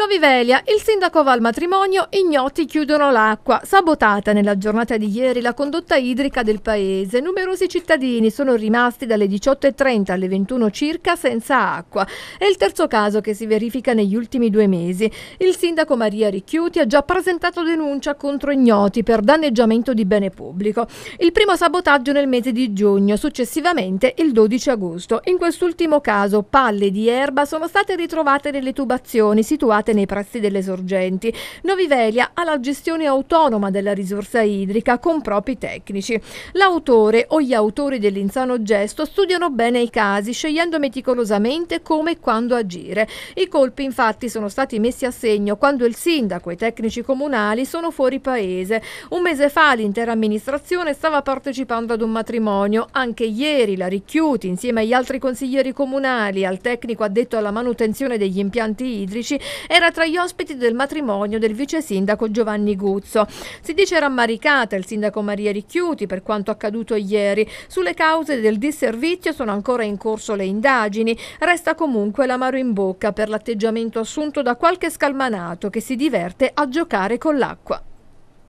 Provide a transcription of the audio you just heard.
Novivelia, il sindaco va al matrimonio, ignoti chiudono l'acqua. Sabotata nella giornata di ieri la condotta idrica del paese. Numerosi cittadini sono rimasti dalle 18.30 alle 21 circa senza acqua. È il terzo caso che si verifica negli ultimi due mesi. Il sindaco Maria Ricchiuti ha già presentato denuncia contro ignoti per danneggiamento di bene pubblico. Il primo sabotaggio nel mese di giugno, successivamente il 12 agosto. In quest'ultimo caso palle di erba sono state ritrovate nelle tubazioni situate realizzate nei pressi delle sorgenti. Novivelia ha la gestione autonoma della risorsa idrica con propri tecnici. L'autore o gli autori dell'insano gesto studiano bene i casi, scegliendo meticolosamente come e quando agire. I colpi infatti sono stati messi a segno quando il sindaco e i tecnici comunali sono fuori paese. Un mese fa l'intera amministrazione stava partecipando ad un matrimonio. Anche ieri la Ricchiuti, insieme agli altri consiglieri comunali, al tecnico addetto alla manutenzione degli impianti idrici, era tra gli ospiti del matrimonio del vice sindaco Giovanni Guzzo. Si dice rammaricata il sindaco Maria Ricchiuti per quanto accaduto ieri. Sulle cause del disservizio sono ancora in corso le indagini. Resta comunque l'amaro in bocca per l'atteggiamento assunto da qualche scalmanato che si diverte a giocare con l'acqua.